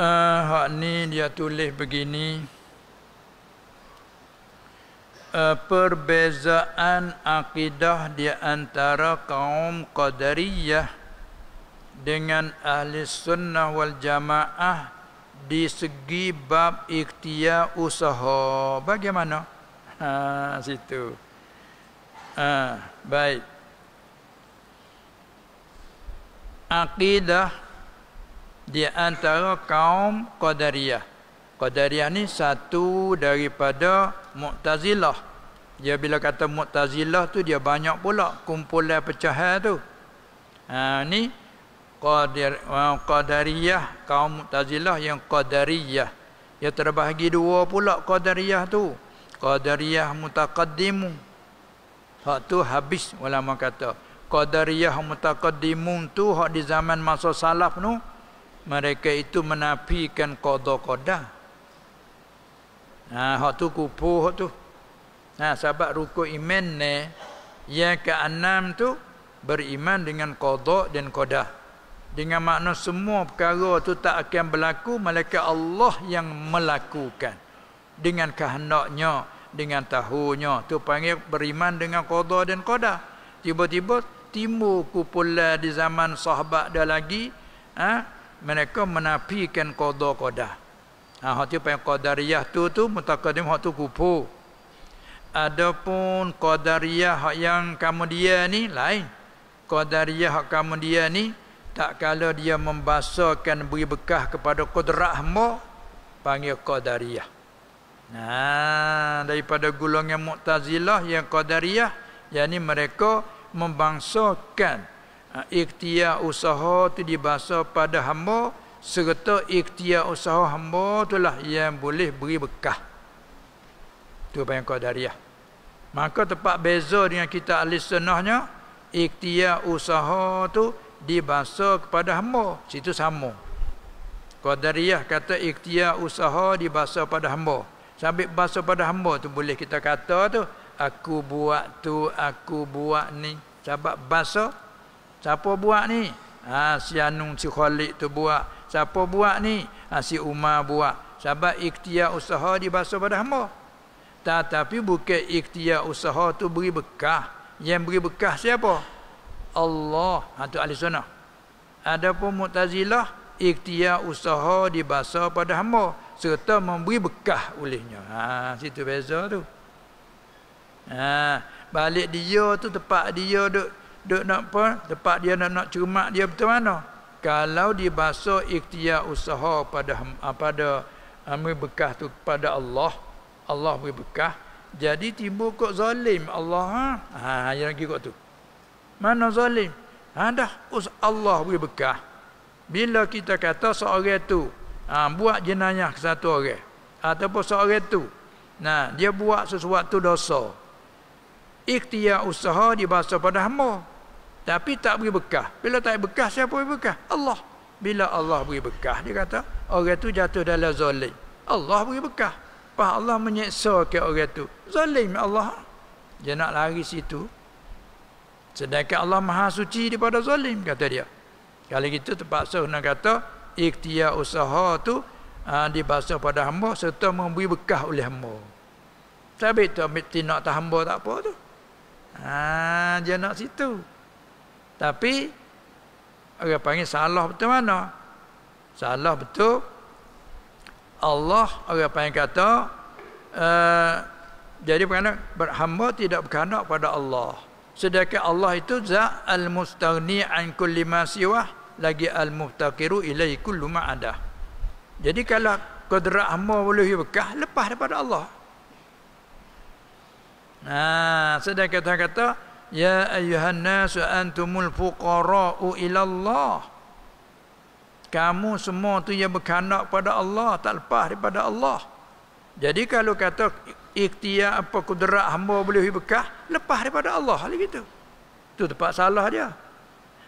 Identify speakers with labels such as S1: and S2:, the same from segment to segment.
S1: uh, hak ni dia tulis begini uh, perbezaan akidah di antara kaum qadariyah dengan ahli sunnah wal jamaah di segi bab ikhtiar usaha bagaimana ha situ ha baik akidah di antara kaum Qadariyah. Qadariyah ni satu daripada Mu'tazilah. Dia bila kata Mu'tazilah tu dia banyak pula kumpulan pecahan tu. Ha ni Qadir ha, Qadariyah kaum Mu'tazilah yang Qadariyah. Dia terbahagi dua pula Qadariyah tu. Qadariyah mutaqaddim. Hak tu habis ulama kata. Qadariyah mutaqaddim tu hak di zaman masa salaf tu no? mereka itu menafikan qada qada nah hak tu kupu hak tu nah sebab rukuk iman ni yang enam tu beriman dengan qada dan qada dengan makna semua perkara tu tak akan berlaku malaikat Allah yang melakukan dengan kehendaknya dengan tahunya tu panggil beriman dengan qada dan qada tiba-tiba timbul kupulah di zaman sahabat dah lagi ha? mereka menafikan qada qada ha hak tu pai qadariyah tu tu mutaqaddim hak tu kufu adapun qadariyah hak yang kamu dia ni lain qadariyah hak kamu dia ni tak kala dia membasakan beri bekah kepada qudrahmu panggil qadariyah nah ha, daripada golongan mu'tazilah yang qadariyah yakni mereka membangsakan Ha, ikhtiar usaha tu dibasa pada hamba serta ikhtiar usaha hamba itulah yang boleh beri bekah tu kau dariah. maka tempat beza dengan kita alis sunnahnya ikhtiar usaha tu dibasa kepada hamba situ sama Kau dariah kata ikhtiar usaha dibasa pada hamba sambil basa pada hamba tu boleh kita kata tu aku buat tu aku buat ni sebab basa Siapa buat ni? Ha, si Anung, si Khalid tu buat. Siapa buat ni? Ha, si Umar buat. Sebab ikhtiar usaha di bahasa pada hamba. Tetapi bukan ikhtiar usaha tu beri bekah. Yang beri bekah siapa? Allah. Itu ha, ahli sunnah. Ada pun mutazilah. Ikhtiar usaha di bahasa pada hamba. Serta memberi bekah olehnya. Ha, situ beza tu. Ha, balik dia tu tempat dia duduk duk nak apa tempat dia nak nak cermak dia betul mana kalau dia basuh ikhtiar usaha pada ah, pada ambil ah, bekas tu pada Allah Allah beri bekas jadi timbul kok zalim Allah ha ha lagi ha, kok tu mana zalim ha dah us Allah beri bekas bila kita kata seorang tu ha, buat jenayah satu orang ataupun seorang tu nah dia buat sesuatu dosa ikhtiar usaha dibaso pada hamba tapi tak beri bekah. Bila tak beri bekah, siapa beri bekah? Allah. Bila Allah beri bekah, dia kata, orang itu jatuh dalam zalim. Allah beri bekah. Pas Allah menyeksa ke orang itu. Zalim Allah. Dia nak lari situ. Sedangkan Allah maha suci daripada zalim, kata dia. Kalau gitu terpaksa nak kata, ikhtiar usaha tu uh, ah, dibasa pada hamba serta memberi bekah oleh hamba. Sabit tu, mesti nak tak hamba tak apa tu. Ha, dia nak situ. Tapi orang panggil salah betul mana? Salah betul. Allah orang panggil kata uh, jadi perkara berhamba tidak berkehendak pada Allah. Sedangkan Allah itu zat al-mustaghni an kulli ma lagi al-muftakiru ilai kullu ma ada. Jadi kalau kudrat hamba boleh bekah lepas daripada Allah. Nah, sedangkan kata, kata Ya ayuhan nas antumul fuqara'u ila Allah. Kamu semua tu yang berkhidmat pada Allah, tak lepas daripada Allah. Jadi kalau kata ikhtiar apa kudrat hamba boleh berkah, lepas daripada Allah hal gitu. Tu tempat salah dia.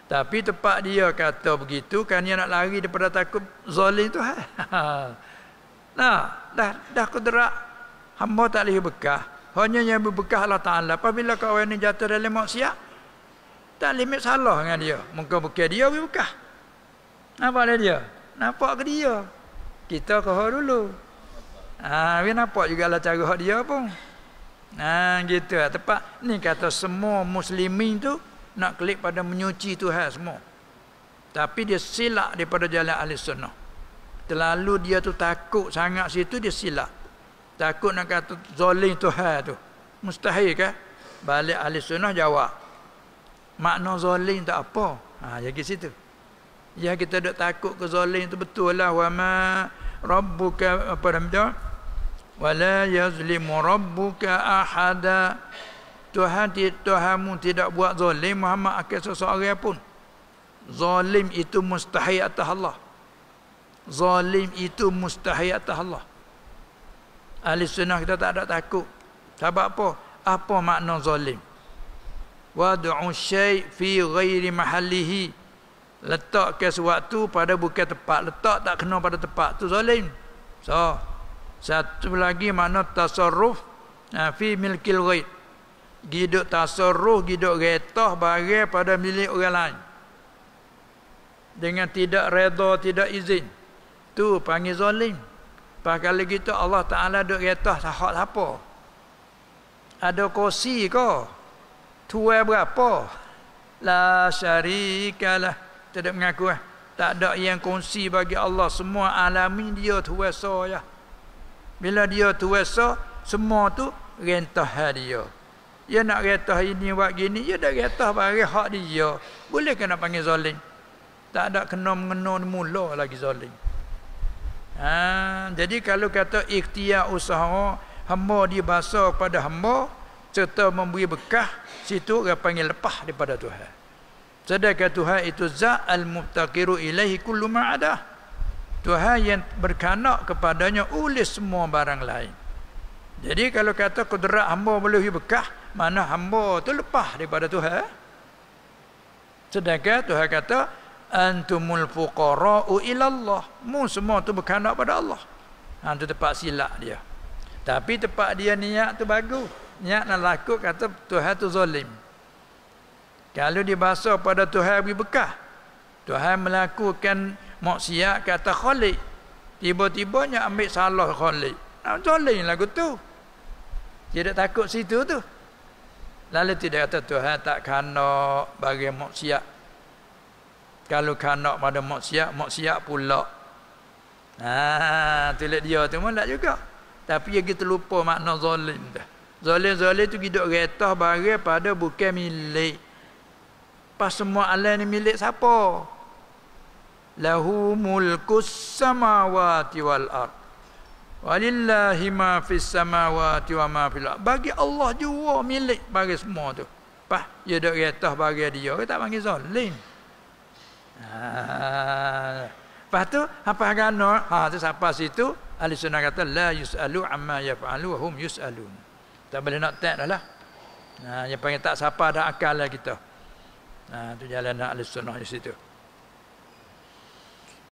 S1: Tapi tempat dia kata begitu kan dia nak lari daripada takut zalim tu. Ha? nah, dah dah kudrat hamba tak boleh berkah hanya yang berbekah Allah Ta'ala apabila kau ini jatuh dalam maksiat tak limit salah dengan dia muka bukan dia berbekah nampak dia dia nampak ke dia kita ke hak dulu Ah, ha, nampak juga lah cara hak dia pun Nah, ha, gitu lah tepat ni kata semua muslimin tu nak klik pada menyuci Tuhan semua tapi dia silap daripada jalan ahli sunnah terlalu dia tu takut sangat situ dia silap Takut nak kata zolim Tuhan tu. Mustahil ke? Balik ahli sunnah jawab. Makna zolim tak apa. Ha, ya ke situ. Ya kita dah takut ke zolim tu betul lah. Wa ma rabbuka apa namanya? Wa la yazlimu rabbuka ahada. Tuhan ti Tuhanmu tidak buat zolim Muhammad akan seseorang pun. Zolim itu mustahil atas Allah. Zolim itu mustahil atas Allah. Ahli sunnah kita tak ada takut. Sebab apa? Apa makna zalim? Wad'u syai fi ghairi mahallihi. Letak ke sesuatu pada bukan tempat. Letak tak kena pada tempat. tu zalim. So, satu lagi makna tasarruf uh, fi milkil ghair. Giduk tasarruf, giduk retah bagi pada milik orang lain. Dengan tidak redha, tidak izin. Tu panggil zalim. Pas kali gitu Allah Taala duk kata hak siapa? Ada kursi ke? Tuai berapa? La syarikalah. Tidak mengaku eh. Tak ada yang kongsi bagi Allah semua alam ini dia tuai esa ya. Bila dia tuai so semua tu rentah dia. Dia nak rentah ini buat gini, dia dah rentah bagi hak dia. Boleh kena panggil zalim. Tak ada kena mengenon mula lagi zalim. Ha, jadi kalau kata ikhtiar usaha hamba dibasa kepada hamba serta memberi bekah situ dia panggil lepah daripada Tuhan. Sedangkan Tuhan itu za al-muftaqiru ilaihi kullu ma'ada. Tuhan yang berkanak kepadanya oleh semua barang lain. Jadi kalau kata kudrat hamba melalui bekah, mana hamba tu lepah daripada Tuhan. Sedangkan Tuhan kata, antumul fuqara'u ila Allah. Mu semua tu berkhianat pada Allah. Ha tu tempat silap dia. Tapi tempat dia niat tu bagus. Niat nak laku kata Tuhan tu zalim. Kalau dibasa pada Tuhan bagi bekah. Tuhan melakukan maksiat kata Khalid. Tiba-tibanya ambil salah Khalid. Nak ha, zalim lagu tu. Tidak takut situ tu. Lalu tidak kata Tuhan tak kena bagi maksiat kalau kanak pada maksiat maksiat pula ha tulis dia tu pun tak juga tapi dia kita lupa makna zalim dah zalim zalim tu kita retah barang pada bukan milik pas semua alam ni milik siapa lahu mulkus samawati wal ar walillahi ma fis samawati wa ma fil ar. bagi Allah jua milik bagi semua tu pas dia dok retah barang dia ke tak panggil zalim Ah. Lepas tu apa agama? Ha tu siapa situ? Ahli sunnah kata la yusalu amma yafalu wa hum yusalun. Tak boleh nak tak dah lah. Ha, ah, yang panggil tak siapa dah akal lah kita. Ha, tu jalan nak ahli sunnah di situ.